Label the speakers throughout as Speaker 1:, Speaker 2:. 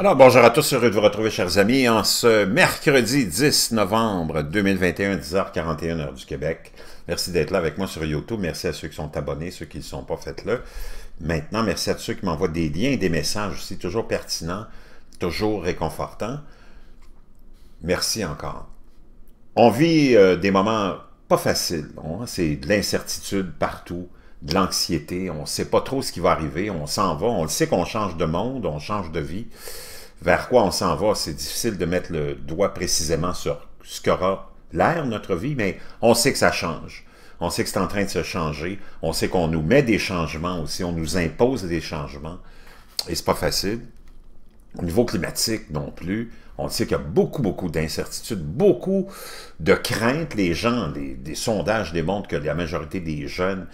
Speaker 1: Alors, bonjour à tous, heureux de vous retrouver, chers amis, en ce mercredi 10 novembre 2021, 10h41, heure du Québec. Merci d'être là avec moi sur YouTube. Merci à ceux qui sont abonnés, ceux qui ne sont pas, faites là. Maintenant, merci à ceux qui m'envoient des liens, des messages aussi, toujours pertinents, toujours réconfortants. Merci encore. On vit euh, des moments pas faciles. Hein. C'est de l'incertitude partout de l'anxiété, on ne sait pas trop ce qui va arriver, on s'en va, on sait qu'on change de monde, on change de vie. Vers quoi on s'en va, c'est difficile de mettre le doigt précisément sur ce qu'aura l'air notre vie, mais on sait que ça change. On sait que c'est en train de se changer. On sait qu'on nous met des changements aussi, on nous impose des changements. Et c'est pas facile. Au niveau climatique non plus, on sait qu'il y a beaucoup, beaucoup d'incertitudes, beaucoup de craintes. Les gens, des sondages démontrent que la majorité des jeunes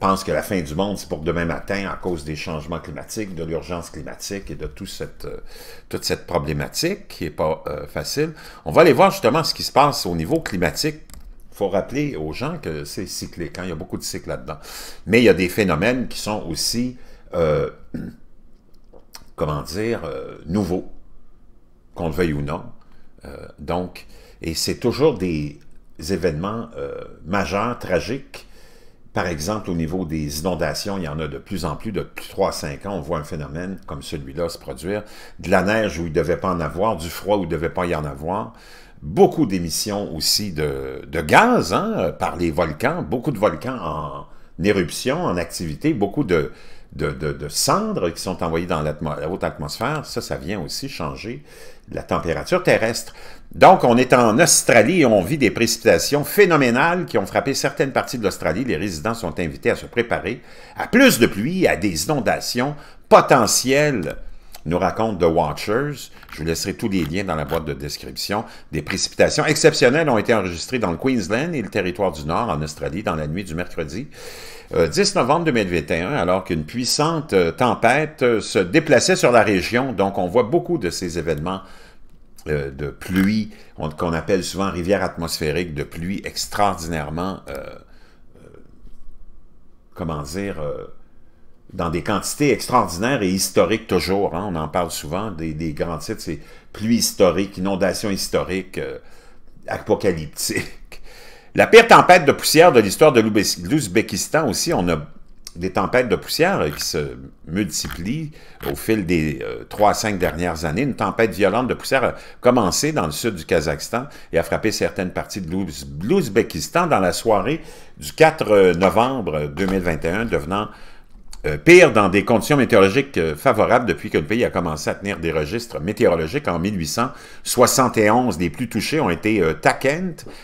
Speaker 1: pense que la fin du monde, c'est pour demain matin à cause des changements climatiques, de l'urgence climatique et de cette, euh, toute cette problématique qui n'est pas euh, facile. On va aller voir justement ce qui se passe au niveau climatique. Il faut rappeler aux gens que c'est cyclique, hein? il y a beaucoup de cycles là-dedans. Mais il y a des phénomènes qui sont aussi, euh, comment dire, nouveaux, qu'on le veuille ou non. donc, et c'est toujours des événements majeurs, tragiques, par exemple, au niveau des inondations, il y en a de plus en plus, de 3 à 5 ans, on voit un phénomène comme celui-là se produire. De la neige où il ne devait pas en avoir, du froid où il ne devait pas y en avoir. Beaucoup d'émissions aussi de, gaz hein, par les volcans, beaucoup de volcans en éruption, en activité, beaucoup de de, cendres qui sont envoyées dans la haute atmosphère, ça, ça vient aussi changer la température terrestre. Donc, on est en Australie et on vit des précipitations phénoménales qui ont frappé certaines parties de l'Australie. Les résidents sont invités à se préparer à plus de pluie, à des inondations potentielles nous raconte The Watchers. Je vous laisserai tous les liens dans la boîte de description. Des précipitations exceptionnelles ont été enregistrées dans le Queensland et le territoire du Nord en Australie dans la nuit du mercredi. 10 euh, novembre 2021, alors qu'une puissante euh, tempête euh, se déplaçait sur la région. Donc, on voit beaucoup de ces événements de pluie, qu'on appelle souvent rivière atmosphérique, de pluie extraordinairement, comment dire, dans des quantités extraordinaires et historiques toujours. Hein. on en parle souvent, des, grands titres, c'est pluie historique, inondation historique, euh, La pire tempête de poussière de l'histoire de l'Ouzbékistan aussi, on a des tempêtes de poussière qui se multiplient au fil des euh, trois cinq dernières années. Une tempête violente de poussière a commencé dans le sud du Kazakhstan et a frappé certaines parties de l'Ouzbékistan dans la soirée du 4 euh, novembre 2021, devenant euh, pire, dans des conditions météorologiques euh, favorables depuis que le pays a commencé à tenir des registres météorologiques en 1871, les plus touchés ont été euh,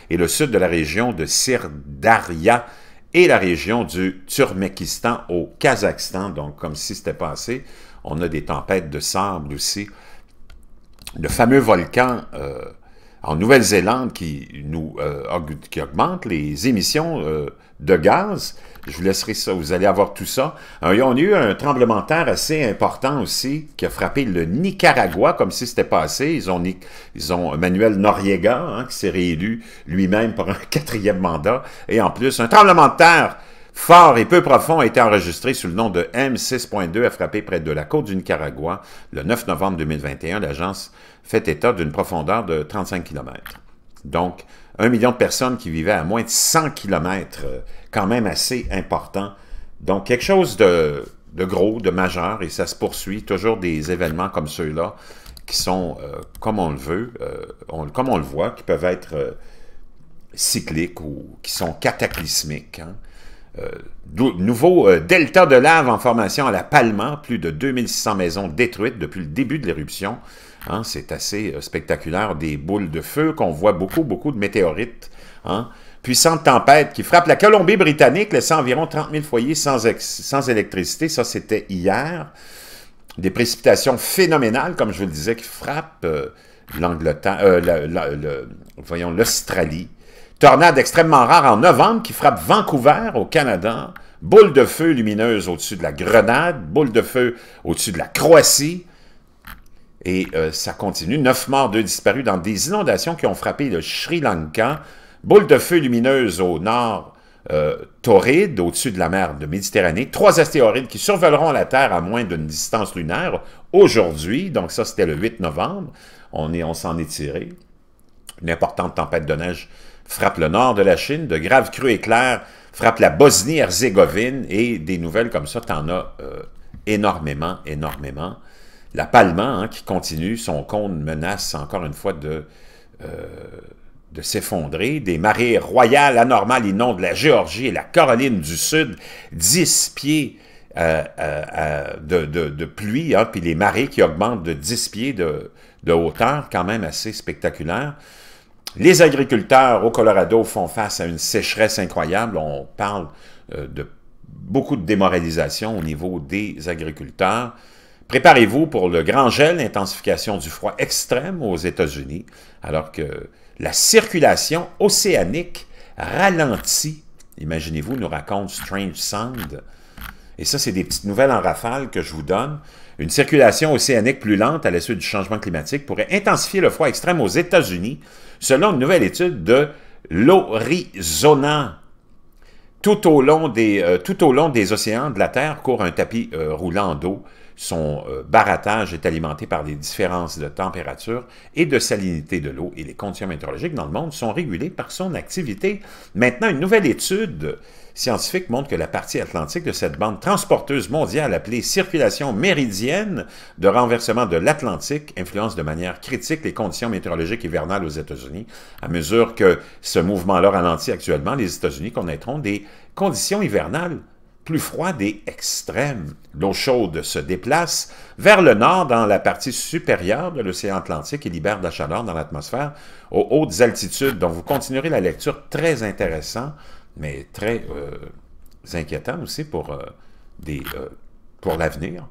Speaker 1: et le sud de la région de Sirdaria et la région du Turmékistan au Kazakhstan. Donc, comme si c'était passé, on a des tempêtes de sable aussi. Le fameux volcan euh, en Nouvelle-Zélande euh, qui, augmente les émissions euh, de gaz. Je vous laisserai ça, vous allez avoir tout ça. Euh, on a eu un tremblement de terre assez important aussi qui a frappé le Nicaragua comme si c'était passé. Ils ont, ils ont Manuel Noriega hein, qui s'est réélu lui-même pour un quatrième mandat. Et en plus, un tremblement de terre Fort et peu profond a été enregistré sous le nom de M6.2 a frappé près de la côte du Nicaragua le 9 novembre 2021. L'agence fait état d'une profondeur de 35 km. Donc, un million de personnes qui vivaient à moins de 100 km, euh, quand même assez important. Donc, quelque chose de, gros, de majeur, et ça se poursuit. Toujours des événements comme ceux-là qui sont, euh, comme on le veut, euh, comme on le voit, qui peuvent être cycliques ou qui sont cataclysmiques. Hein. Euh, nouveau euh, delta de lave en formation à la Palma, plus de 2600 maisons détruites depuis le début de l'éruption. Hein, c'est assez euh, spectaculaire, des boules de feu qu'on voit beaucoup, beaucoup de météorites. Hein. Puissante tempête qui frappe la Colombie-Britannique, laissant environ 30 000 foyers sans, électricité. Ça, c'était hier. Des précipitations phénoménales, comme je vous le disais, qui frappent l'Angleterre, voyons, l'Australie, Tornade extrêmement rare en novembre qui frappe Vancouver au Canada. Boule de feu lumineuse au-dessus de la Grenade. Boule de feu au-dessus de la Croatie. Et euh, ça continue. Neuf morts, deux disparus dans des inondations qui ont frappé le Sri Lanka. Boule de feu lumineuse au nord euh, torride au-dessus de la mer de Méditerranée, trois astéroïdes qui survoleront la Terre à moins d'une distance lunaire aujourd'hui, donc ça c'était le 8 novembre, on s'en est, on est tiré. Une importante tempête de neige frappe le nord de la Chine, de graves crues éclairs frappent la Bosnie-Herzégovine et des nouvelles comme ça, t'en as euh, énormément, énormément. La Palma hein, qui continue, son compte menace encore une fois euh, de, s'effondrer. Des marées royales anormales inondent la Géorgie et la Caroline du Sud, 10 pieds euh, de, pluie, hein, puis les marées qui augmentent de 10 pieds de, de hauteur, quand même assez spectaculaire. Les agriculteurs au Colorado font face à une sécheresse incroyable. On parle euh, de beaucoup de démoralisation au niveau des agriculteurs. Préparez-vous pour le grand gel, l'intensification du froid extrême aux États-Unis, alors que la circulation océanique ralentit. Imaginez-vous, nous raconte Strange Sound, et ça, c'est des petites nouvelles en rafale que je vous donne. Une circulation océanique plus lente à la suite du changement climatique pourrait intensifier le froid extrême aux États-Unis, selon une nouvelle étude de l'Orizona. Tout, au long des, euh, tout au long des océans de la Terre court un tapis euh, roulant d'eau son euh, barattage est alimenté par des différences de température et de salinité de l'eau et les conditions météorologiques dans le monde sont régulées par son activité. Maintenant, une nouvelle étude scientifique montre que la partie atlantique de cette bande transporteuse mondiale appelée circulation méridienne de renversement de l'Atlantique influence de manière critique les conditions météorologiques hivernales aux États-Unis. À mesure que ce mouvement-là ralentit actuellement, les États-Unis connaîtront des conditions hivernales plus froide et extrême. L'eau chaude se déplace vers le nord dans la partie supérieure de l'océan Atlantique et libère de la chaleur dans l'atmosphère aux hautes altitudes. Donc, vous continuerez la lecture très intéressant, mais très euh, inquiétant aussi pour, euh, euh, pour l'avenir.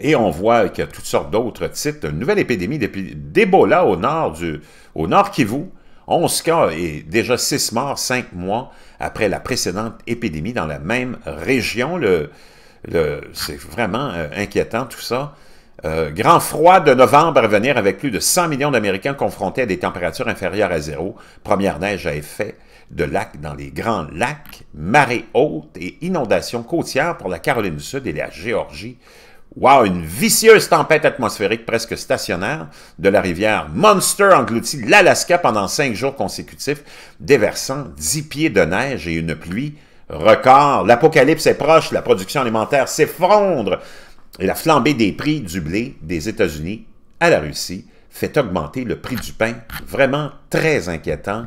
Speaker 1: Et on voit qu'il y a toutes sortes d'autres titres. Une nouvelle épidémie d'Ebola au nord du au nord Kivu 11 cas et déjà 6 morts 5 mois après la précédente épidémie dans la même région. Le, le, C'est vraiment euh, inquiétant tout ça. Euh, grand froid de novembre à venir avec plus de 100 millions d'Américains confrontés à des températures inférieures à zéro. Première neige à effet de lac dans les grands lacs, marée haute et inondations côtières pour la Caroline du Sud et la Géorgie. Wow, une vicieuse tempête atmosphérique presque stationnaire de la rivière Monster engloutit l'Alaska pendant cinq jours consécutifs, déversant dix pieds de neige et une pluie record. L'apocalypse est proche, la production alimentaire s'effondre et la flambée des prix du blé des États-Unis à la Russie fait augmenter le prix du pain. Vraiment très inquiétant.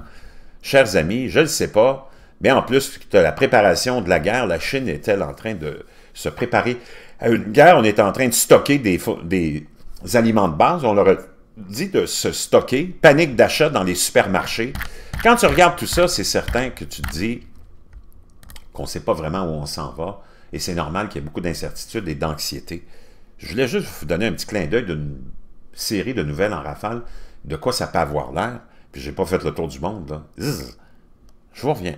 Speaker 1: Chers amis, je ne sais pas, mais en plus de la préparation de la guerre, la Chine est-elle en train de se préparer à une guerre, on est en train de stocker des, des aliments de base. On leur a dit de se stocker. Panique d'achat dans les supermarchés. Quand tu regardes tout ça, c'est certain que tu te dis qu'on ne sait pas vraiment où on s'en va. Et c'est normal qu'il y ait beaucoup d'incertitudes et d'anxiété. Je voulais juste vous donner un petit clin d'œil d'une série de nouvelles en rafale, de quoi ça peut avoir l'air. Puis n'ai pas fait le tour du monde. Je vous reviens.